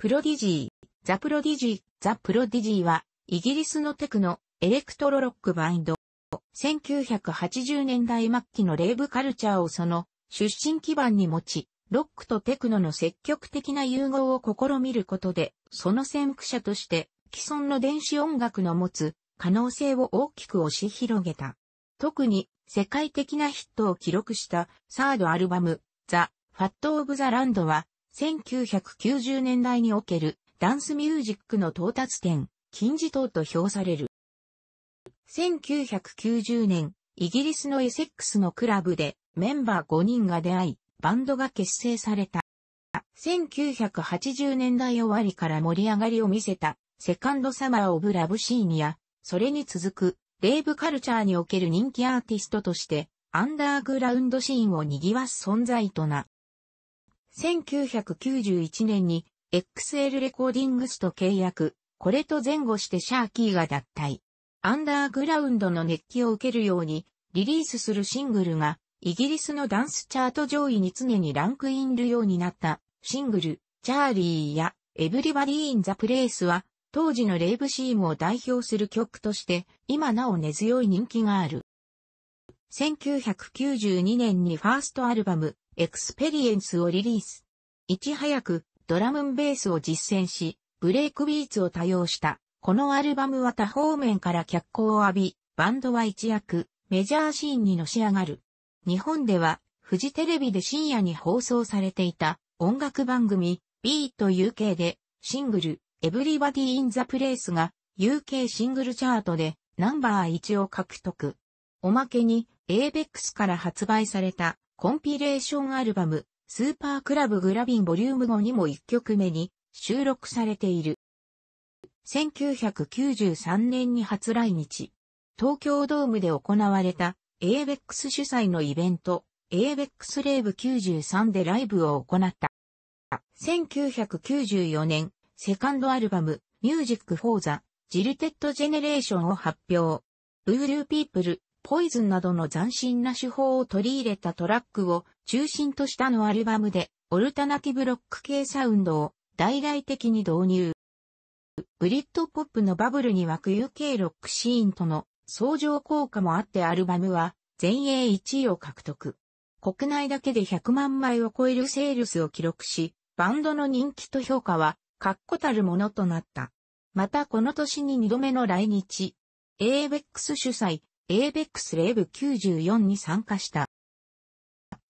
プロディジー、ザ・プロディジー、ザ・プロディジーは、イギリスのテクノ、エレクトロロックバンド。1980年代末期のレイブカルチャーをその、出身基盤に持ち、ロックとテクノの積極的な融合を試みることで、その先駆者として、既存の電子音楽の持つ可能性を大きく押し広げた。特に世界的なヒットを記録したサードアルバム、ザ・ファット・オブ・ザ・ランドは1990年代におけるダンスミュージックの到達点、金字塔と評される。1990年、イギリスのエセックスのクラブでメンバー5人が出会い、バンドが結成された。1980年代終わりから盛り上がりを見せた、セカンドサマーオブラブシーニア、それに続く、レイブカルチャーにおける人気アーティストとして、アンダーグラウンドシーンを賑わす存在とな1991年に XL レコーディングスと契約、これと前後してシャーキーが脱退。アンダーグラウンドの熱気を受けるようにリリースするシングルがイギリスのダンスチャート上位に常にランクインるようになったシングルチャーリーやエブリバディー・イン・ザ・プレイスは当時のレイブシームを代表する曲として今なお根強い人気がある。1992年にファーストアルバムエクスペリエンスをリリース。いち早くドラムンベースを実践し、ブレイクビーツを多用した。このアルバムは多方面から脚光を浴び、バンドは一躍メジャーシーンにのし上がる。日本ではフジテレビで深夜に放送されていた音楽番組 B と UK でシングル Everybody in the Place が UK シングルチャートでナンバー1を獲得。おまけに ABEX から発売されたコンピレーションアルバム、スーパークラブグラビンボリューム5にも1曲目に収録されている。1993年に初来日。東京ドームで行われた ABEX 主催のイベント ABEX レーブ93でライブを行った。1994年、セカンドアルバムミュージックフォーザ、ジルテッドジェネレーションを発表。ウールーピープルポイズンなどの斬新な手法を取り入れたトラックを中心としたのアルバムで、オルタナティブロック系サウンドを大々的に導入。ブリッドポップのバブルに湧く UK ロックシーンとの相乗効果もあってアルバムは全英1位を獲得。国内だけで100万枚を超えるセールスを記録し、バンドの人気と評価は確固たるものとなった。またこの年に2度目の来日、ABEX 主催、ABEX レブ94に参加した。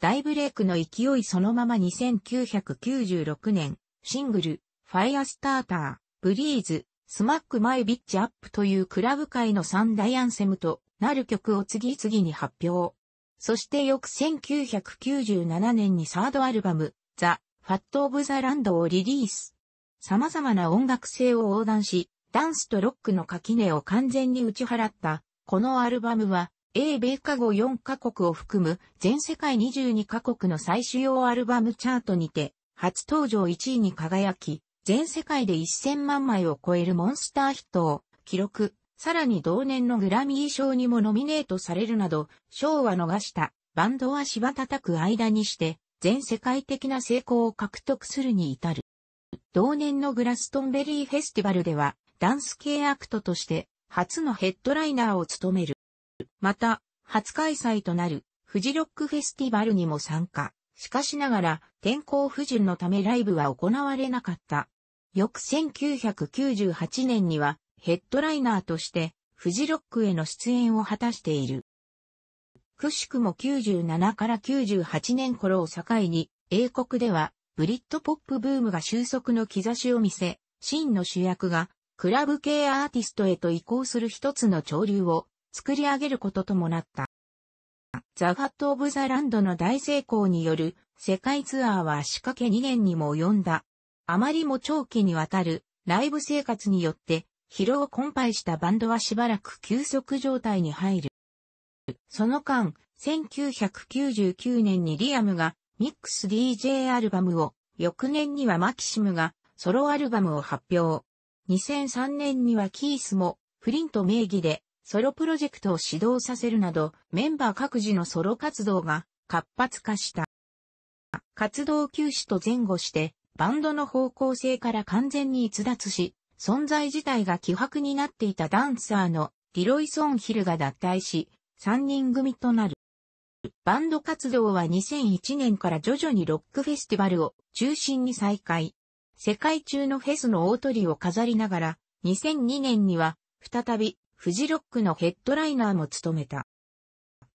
大ブレイクの勢いそのまま2996年、シングル、ファイアスターター、ブリーズ、スマックマイビッチアップというクラブ界の三大アンセムとなる曲を次々に発表。そして翌1997年にサードアルバム、ザ・ファット・オブ・ザ・ランドをリリース。様々な音楽性を横断し、ダンスとロックの垣根を完全に打ち払ったこのアルバムは、英米加護4カ国を含む全世界22カ国の最主要アルバムチャートにて、初登場1位に輝き、全世界で1000万枚を超えるモンスターヒットを記録、さらに同年のグラミー賞にもノミネートされるなど、賞は逃したバンドは芝叩く間にして、全世界的な成功を獲得するに至る。同年のグラストンベリーフェスティバルでは、ダンス系アクトとして、初のヘッドライナーを務める。また、初開催となるフジロックフェスティバルにも参加。しかしながら天候不順のためライブは行われなかった。翌1998年にはヘッドライナーとしてフジロックへの出演を果たしている。くしくも97から98年頃を境に英国ではブリッドポップブームが収束の兆しを見せ、真の主役がクラブ系アーティストへと移行する一つの潮流を作り上げることともなった。ザ・ファット・オブ・ザ・ランドの大成功による世界ツアーは仕掛け2年にも及んだ。あまりも長期にわたるライブ生活によって疲労困憊したバンドはしばらく休息状態に入る。その間、1999年にリアムがミックス DJ アルバムを、翌年にはマキシムがソロアルバムを発表。2003年にはキースもフリント名義でソロプロジェクトを始動させるなどメンバー各自のソロ活動が活発化した。活動休止と前後してバンドの方向性から完全に逸脱し、存在自体が希薄になっていたダンサーのディロイ・ソンヒルが脱退し、3人組となる。バンド活動は2001年から徐々にロックフェスティバルを中心に再開。世界中のフェスの大鳥を飾りながら、2002年には、再び、フジロックのヘッドライナーも務めた。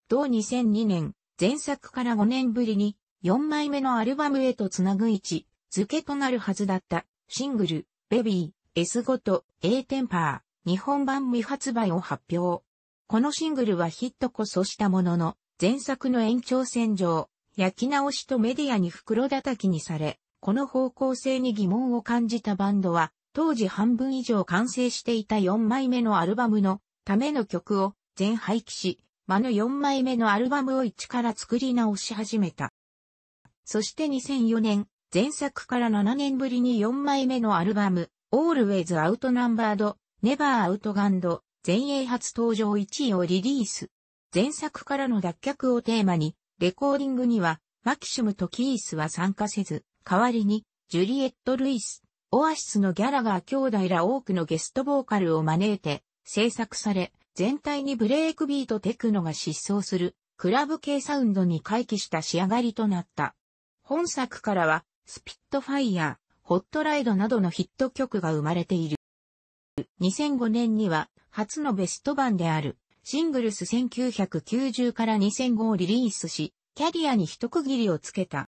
同2002年、前作から5年ぶりに、4枚目のアルバムへとつなぐ位置、付けとなるはずだった、シングル、ベビー、S5 と A テンパー、日本版未発売を発表。このシングルはヒットこそしたものの、前作の延長線上、焼き直しとメディアに袋叩きにされ、この方向性に疑問を感じたバンドは、当時半分以上完成していた4枚目のアルバムのための曲を全廃棄し、間の4枚目のアルバムを一から作り直し始めた。そして2004年、前作から7年ぶりに4枚目のアルバム、Always Outnumbered, Never Outgunned、前衛初登場1位をリリース。前作からの脱却をテーマに、レコーディングには、マキシムとキースは参加せず、代わりに、ジュリエット・ルイス、オアシスのギャラガー兄弟ら多くのゲストボーカルを招いて制作され、全体にブレイクビートテクノが失踪するクラブ系サウンドに回帰した仕上がりとなった。本作からは、スピットファイヤー、ホットライドなどのヒット曲が生まれている。2005年には、初のベスト版である、シングルス1990から2005をリリースし、キャリアに一区切りをつけた。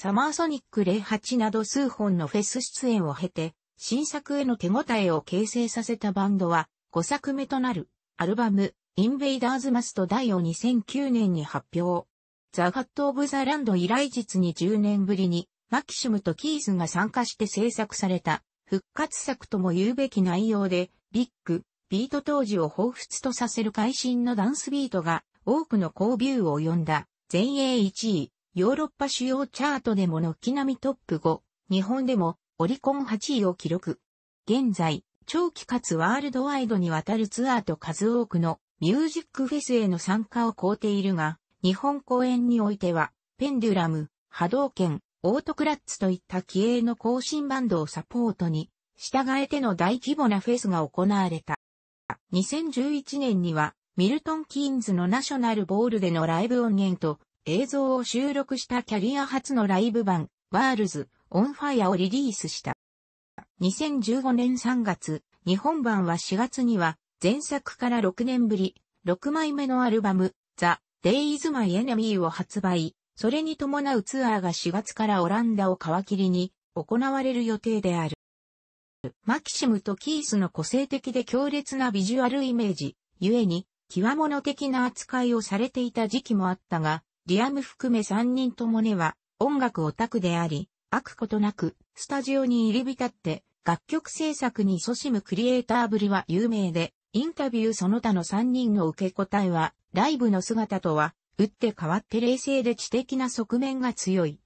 サマーソニック08など数本のフェス出演を経て、新作への手応えを形成させたバンドは、5作目となる、アルバム、インベイダーズマスト第を2009年に発表。ザ・ハット・オブ・ザ・ランド以来実に10年ぶりに、マキシムとキーズが参加して制作された、復活作とも言うべき内容で、ビッグ、ビート当時を彷彿とさせる会心のダンスビートが、多くの交ビューを呼んだ、全英1位、ヨーロッパ主要チャートでも軒並みトップ5、日本でもオリコン8位を記録。現在、長期かつワールドワイドにわたるツアーと数多くのミュージックフェスへの参加を肯ているが、日本公演においては、ペンデュラム、波動拳、オートクラッツといった気鋭の更新バンドをサポートに、従えての大規模なフェスが行われた。2011年には、ミルトン・キーンズのナショナルボールでのライブ音源と、映像を収録したキャリア初のライブ版、ワールズ、オンファイアをリリースした。2015年3月、日本版は4月には、前作から6年ぶり、6枚目のアルバム、ザ・デイズ・マイ・エネミーを発売、それに伴うツアーが4月からオランダを皮切りに行われる予定である。マキシムとキースの個性的で強烈なビジュアルイメージ、ゆえに、極物的な扱いをされていた時期もあったが、リアム含め3人ともねは音楽オタクであり、悪ことなくスタジオに入り浸って楽曲制作に勤しむクリエイターぶりは有名で、インタビューその他の3人の受け答えはライブの姿とは打って変わって冷静で知的な側面が強い。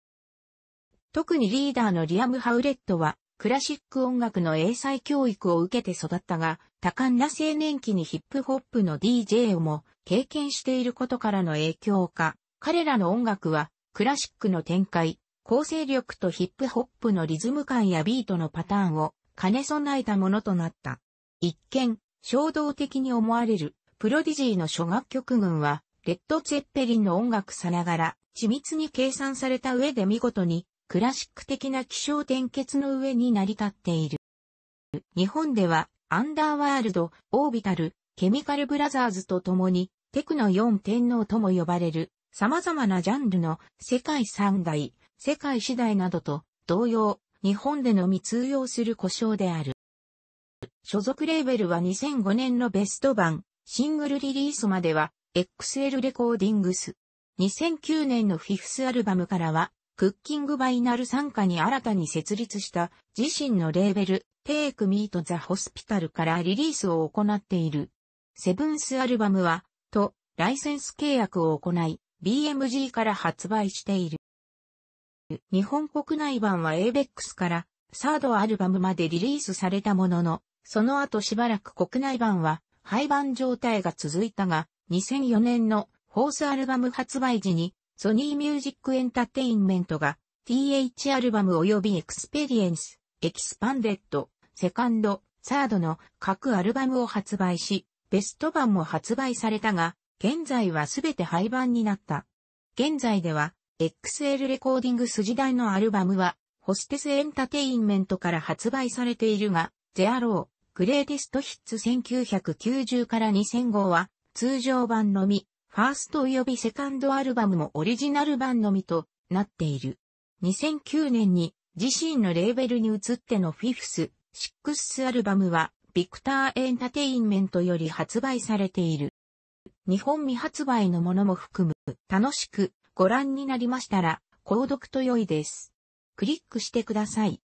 特にリーダーのリアム・ハウレットはクラシック音楽の英才教育を受けて育ったが、多感な青年期にヒップホップの DJ をも経験していることからの影響か、彼らの音楽は、クラシックの展開、構成力とヒップホップのリズム感やビートのパターンを兼ね備えたものとなった。一見、衝動的に思われる、プロディジーの諸楽曲群は、レッド・ツェッペリンの音楽さながら、緻密に計算された上で見事に、クラシック的な気象転結の上に成り立っている。日本では、アンダーワールド、オービタル、ケミカルブラザーズと共に、テクノ4天皇とも呼ばれる様々なジャンルの世界三大、世界次大などと同様、日本でのみ通用する故障である。所属レーベルは2005年のベスト版、シングルリリースまでは XL レコーディングス。2009年のフィフスアルバムからは、クッキングバイナル参加に新たに設立した自身のレーベル、テイクミートザホスピタルからリリースを行っている。セブンスアルバムは、と、ライセンス契約を行い、BMG から発売している。日本国内版は ABEX からサードアルバムまでリリースされたものの、その後しばらく国内版は廃盤状態が続いたが、2004年のフォースアルバム発売時にソニーミュージックエンターテインメントが TH アルバム及びエクスペリエンス、エキスパンデッド、セカンド、サードの各アルバムを発売し、ベスト版も発売されたが、現在はすべて廃盤になった。現在では、XL レコーディングス時代のアルバムは、ホステスエンタテインメントから発売されているが、ゼアロー、グレーテストヒッツ1990から2 0 0号は、通常版のみ、ファースト及びセカンドアルバムもオリジナル版のみとなっている。2009年に自身のレーベルに移ってのフィフス、シックスアルバムは、ビクターエンタテインメントより発売されている。日本未発売のものも含む、楽しくご覧になりましたら、購読と良いです。クリックしてください。